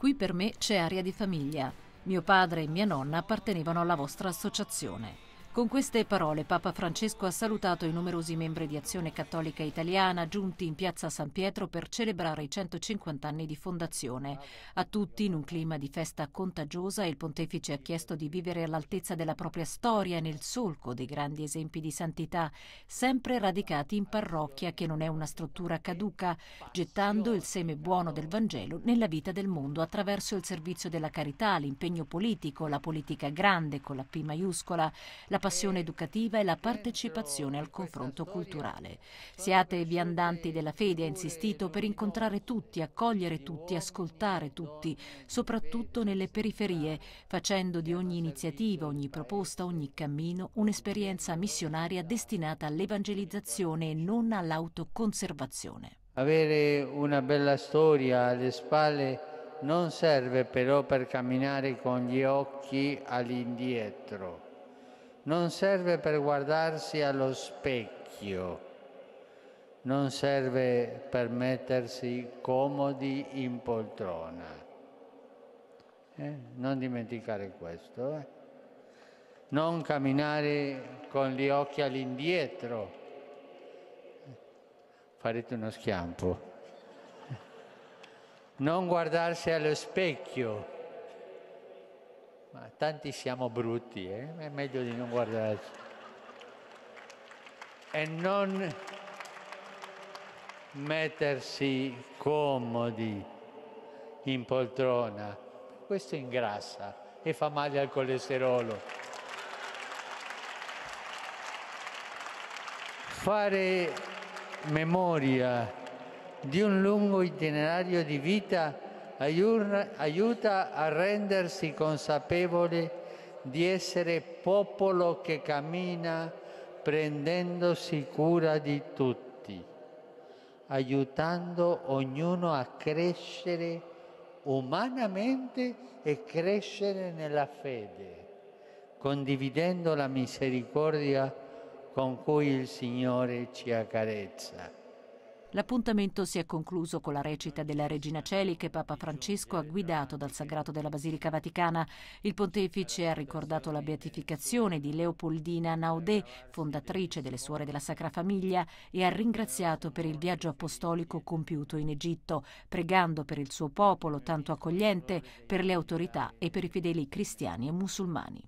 Qui per me c'è aria di famiglia. Mio padre e mia nonna appartenevano alla vostra associazione. Con queste parole Papa Francesco ha salutato i numerosi membri di Azione Cattolica Italiana giunti in piazza San Pietro per celebrare i 150 anni di fondazione. A tutti, in un clima di festa contagiosa, il pontefice ha chiesto di vivere all'altezza della propria storia nel solco dei grandi esempi di santità, sempre radicati in parrocchia che non è una struttura caduca, gettando il seme buono del Vangelo nella vita del mondo attraverso il servizio della carità, l'impegno politico, la politica grande con la P maiuscola, la passione educativa e la partecipazione al confronto culturale. Siate viandanti della fede, ha insistito, per incontrare tutti, accogliere tutti, ascoltare tutti, soprattutto nelle periferie, facendo di ogni iniziativa, ogni proposta, ogni cammino un'esperienza missionaria destinata all'evangelizzazione e non all'autoconservazione. Avere una bella storia alle spalle non serve però per camminare con gli occhi all'indietro non serve per guardarsi allo specchio, non serve per mettersi comodi in poltrona. Eh? Non dimenticare questo. Eh? Non camminare con gli occhi all'indietro. Farete uno schiampo. Non guardarsi allo specchio ma tanti siamo brutti, eh? è meglio di non guardarci. E non mettersi comodi in poltrona, questo ingrassa e fa male al colesterolo. Fare memoria di un lungo itinerario di vita aiuta a rendersi consapevole di essere popolo che cammina prendendosi cura di tutti, aiutando ognuno a crescere umanamente e crescere nella fede, condividendo la misericordia con cui il Signore ci accarezza. L'appuntamento si è concluso con la recita della Regina Celi che Papa Francesco ha guidato dal Sagrato della Basilica Vaticana. Il pontefice ha ricordato la beatificazione di Leopoldina Naudé, fondatrice delle Suore della Sacra Famiglia, e ha ringraziato per il viaggio apostolico compiuto in Egitto, pregando per il suo popolo tanto accogliente, per le autorità e per i fedeli cristiani e musulmani.